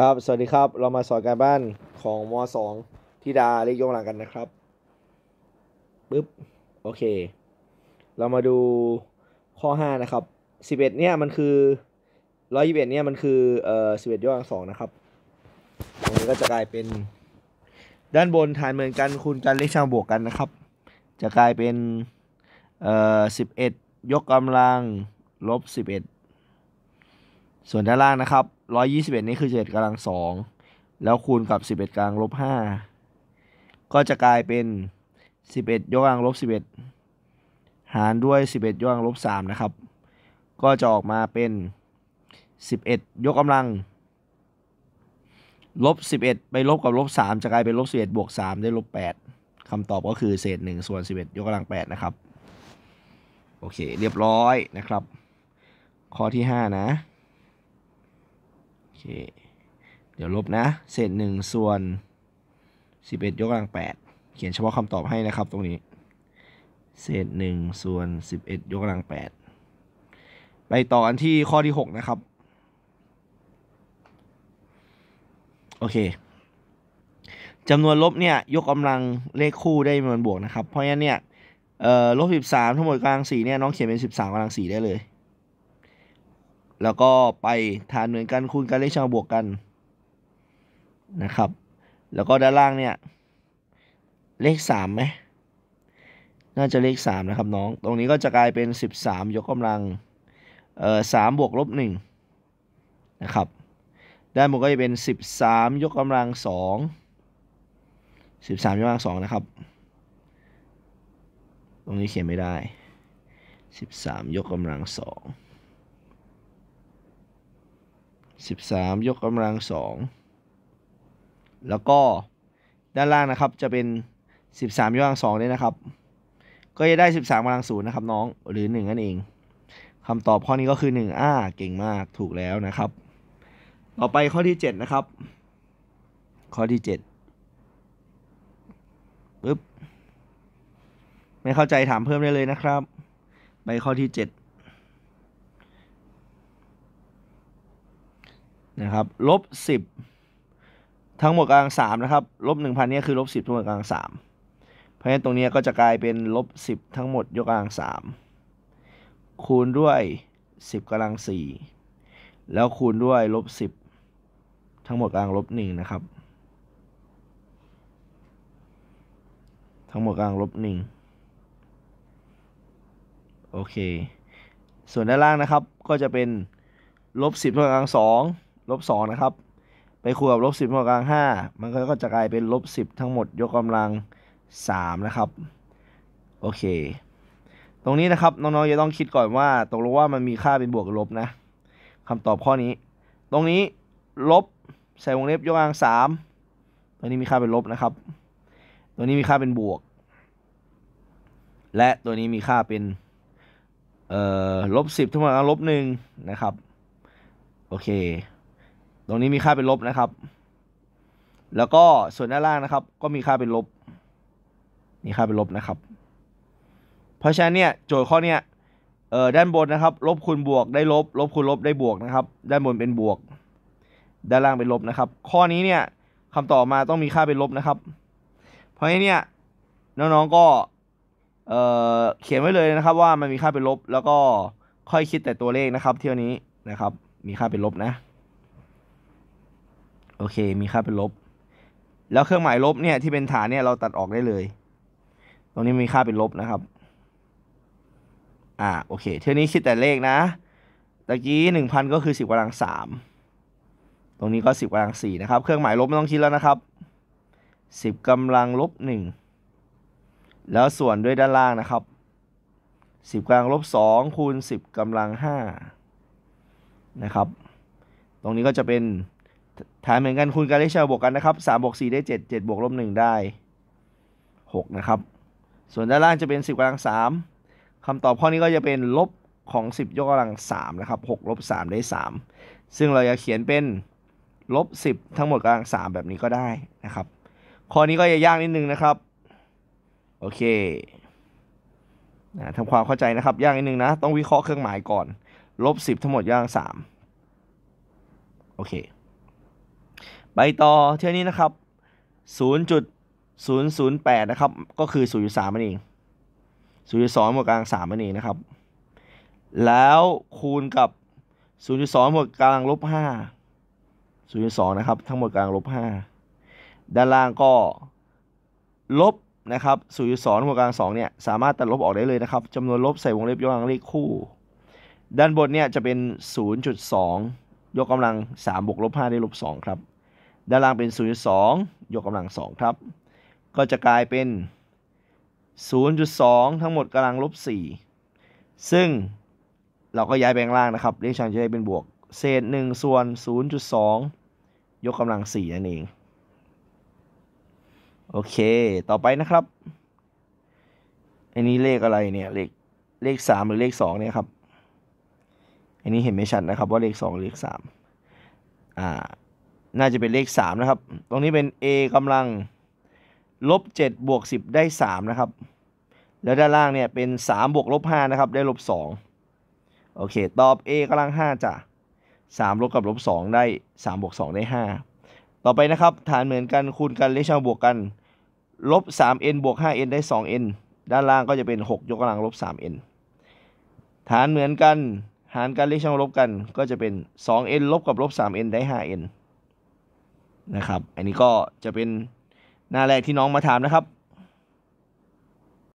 ครับ สวัสดีครับเรามาสอนการบ้านของม .2 ที่ดาเลขยกหลังกันนะครับ ปึ๊บ โอเค เรามาดูข้อ 5 นะครับ11เนี่ยมันคือ121เนี่ยมันคือเอ่อ11 ยกกำลัง2นะครับตรงนี้ก็จะกลายเป็น ด้านบนฐานเหมือนกันคูณกันเลขช่างบวกกันนะครับ จะกลายเป็นเอ่อ11 ยกกำลังลบ11 ส่วนด้านล่างนะครับร้อยยี่สิบเอ็ดนี่คือเจ็ดกำลังสองแล้วคูณกับสิบเอ็ดกำลังลบห้าก็จะกลายเป็นสิบเอ็ดยกกำลังลบสิบเอ็ดหารด้วยสิบเอ็ดยกกำลังลบสามนะครับ ก็จะออกมาเป็นสิบเอ็ดยกกำลังลบสิบเอ็ดไปลบกับลบสามจะกลายเป็นลบสิบเอ็ดบวกสามได้ลบแปดคำตอบก็คือเศษหนึ่งส่วนสิบเอ็ดยกกำลังแปดนะครับโอเค เรียบร้อยนะครับ ข้อที่ห้านะเค เดี๋ยวลบนะเศษหนึ่งส่วน 11 ยกกำลัง 8 เขียนเฉพาะคำตอบให้นะครับตรงนี้ เศษหนึ่งส่วน 11 ยกกำลัง 8 ไปต่ออันที่ข้อที่ 6 นะครับ โอเคจำนวนลบเนี่ย ยกกำลังเลขคู่ได้จำนวนบวกนะครับ เพราะงั้นเนี่ยลบสิบสามทั้งหมดกำลังสี่เนี่ยน้องเขียนเป็นสิบสามกำลังสี่ได้เลยแล้วก็ไปฐานเหมือนกันคูณกันเลขเชิงบวกกันนะครับ แล้วก็ด้านล่างเนี่ยเลขสามไหมน่าจะเลขสามนะครับน้อง ตรงนี้ก็จะกลายเป็นสิบสามยกกำลังเอ่อสามบวกลบหนึ่งนะครับด้านบนก็จะเป็นสิบสามยกกำลังสองสิบสามยกกำลังสองนะครับ ตรงนี้เขียนไม่ได้สิบสามยกกำลังสอง13 ยกกำลังสอง แล้วก็ด้านล่างนะครับจะเป็น 13 ยกกำลังสองเยนะครับ ก็จะได้ 13กำลังศูนย์นะครับน้องหรือ1นั่นเองคำตอบข้อนี้ก็คือ1อ่าเก่งมากถูกแล้วนะครับ ต่อไปข้อที่ 7 นะครับ ข้อที่7ปึ๊บไม่เข้าใจถามเพิ่มได้เลยนะครับไปข้อที่ 7นะครับลบสิบทั้งหมดกลางสามนะครับลบหนึ่งพันนี่คือลบสิบทั้งหมดกลางสามเพราะฉะนั้นตรงนี้ก็จะกลายเป็นลบสิบทั้งหมดยกกำลังสามคูณด้วยสิบกำลังสี่แล้วคูณด้วยลบสิบทั้งหมดกลางลบหนึ่งนะครับทั้งหมดกลางลบหนึ่งโอเคส่วนด้านล่างนะครับก็จะเป็นลบสิบทั้งหมดกลางสองลบสองนะครับ ไปคูณกับลบสิบกำลังห้ามันก็จะกลายเป็นลบสิบทั้งหมด ยกกำลังสามนะครับ โอเค ตรงนี้นะครับ น้องๆจะต้องคิดก่อนว่าตกลงว่ามันมีค่าเป็นบวกหรือลบนะคำตอบข้อนี้ ตรงนี้ลบใส่วงเล็บยกกำลังสามตัวนี้มีค่าเป็นลบนะครับ ตัวนี้มีค่าเป็นบวก และตัวนี้มีค่าเป็นลบสิบทั้งหมดลบหนึ่งนะครับโอเคตรงนี้มีค่าเป็นลบนะครับ แล้วก็ส่วนด้านล่างนะครับ ก็มีค่าเป็นลบ มีค่าเป็นลบนะครับ เพราะฉะนั้นเนี่ยโจทย์ข้อเนี้ยเอ่อด้านบนนะครับ ลบคูณบวกได้ลบลบคูณลบได้บวกนะครับ ด้านบนเป็นบวก ด้านล่างเป็นลบนะครับ ข้อนี้เนี่ยคำตอบมาต้องมีค่าเป็นลบนะครับ เพราะฉะนั้นเนี่ยน้องๆก็เออเขียนไว้เลยนะครับว่ามันมีค่าเป็นลบ แล้วก็ค่อยคิดแต่ตัวเลขนะครับ เที่ยวนี้นะครับ มีค่าเป็นลบนะโอเค มีค่าเป็นลบ แล้วเครื่องหมายลบเนี่ยที่เป็นฐานเนี่ย เราตัดออกได้เลย ตรงนี้มีค่าเป็นลบนะครับ อ่า โอเค เท่านี้คิดแต่เลขนะ ตะกี้หนึ่งพันก็คือสิบกำลังสามตรงนี้ก็สิบกำลังสี่นะครับ เครื่องหมายลบไม่ต้องคิดแล้วนะครับสิบกำลังลบหนึ่งแล้วส่วนด้วยด้านล่างนะครับสิบกำลังลบสองคูณสิบกำลังห้านะครับ ตรงนี้ก็จะเป็นฐานเหมือนกันคูณกันเลขเฉลยบวกกันนะครับ3บวก4ได้7 7บวกลบ1ได้6นะครับ ส่วนด้านล่างจะเป็น 10กำลัง3คำตอบข้อนี้ก็จะเป็นลบของ 10 ยกกำลัง3นะครับ6ลบ3ได้ 3 ซึ่งเราจะเขียนเป็นลบ10ทั้งหมดกำลัง3 แบบนี้ก็ได้นะครับ ข้อนี้ก็จะยากนิดนึงนะครับ โอเคทํทำความเข้าใจนะครับยากนิดนึงนะต้องวิเคราะห์เครื่องหมายก่อนลบ10ทั้งหมดย่าง3โอเคไปต่อเที่ยนี้นะครับ0.008นะครับ ก็คือ 0.3มันเอง0.2บวกกลาง3มันเองนะครับ แล้วคูณกับ 0.2บวกกลางลบ5 0.2นะครับ ทั้งหมดกลางลบ5ด้านล่างก็ลบนะครับ0.2บวกกลาง2เนี่ย สามารถตัดลบออกได้เลยนะครับจำนวนลบใส่วงเล็บยกกำลังเลขคู่ ด้านบนเนี่ยจะเป็น 0.2ยกกำลัง3บวกลบ5ได้ลบ2ครับด้านล่างเป็น 0.2 ยกกำลัง 2 ครับ ก็จะกลายเป็น 0.2 ทั้งหมดกำลังลบ 4 ซึ่งเราก็ย้ายแปลงล่างนะครับ เลขชังจะได้เป็นบวกเศษ 1 ส่วน 0.2 ยกกำลัง 4 นั่นเอง โอเค ต่อไปนะครับ อันนี้เลขอะไรเนี่ย เลขเลข 3 หรือเลข2เนี่ยครับ อันนี้เห็นไม่ชัดนะครับว่าเลข 2 หรือเลข3อ่าน่าจะเป็นเลข3นะครับ ตรงนี้เป็น a กำลังลบ7บวก10ได้3นะครับ แล้วด้านล่างเนี่ยเป็น3บวกลบ5นะครับได้ลบ2โอเค ตอบ a กำลัง5จ้ะ3 ลบกับลบ2ได้3บวก2ได้ 5 ต่อไปนะครับ ฐานเหมือนกันคูณกันเลขช่องบวกกัน ลบ 3n บวก 5n ได้ 2n ด้านล่างก็จะเป็น6ยกกำลังลบ 3n ฐานเหมือนกันหารกันเลขช่องลบกัน ก็จะเป็น 2n ลบกับลบ 3n ได้ 5n นะครับ อันนี้ก็จะเป็นหน้าแรกที่น้องมาถามนะครับ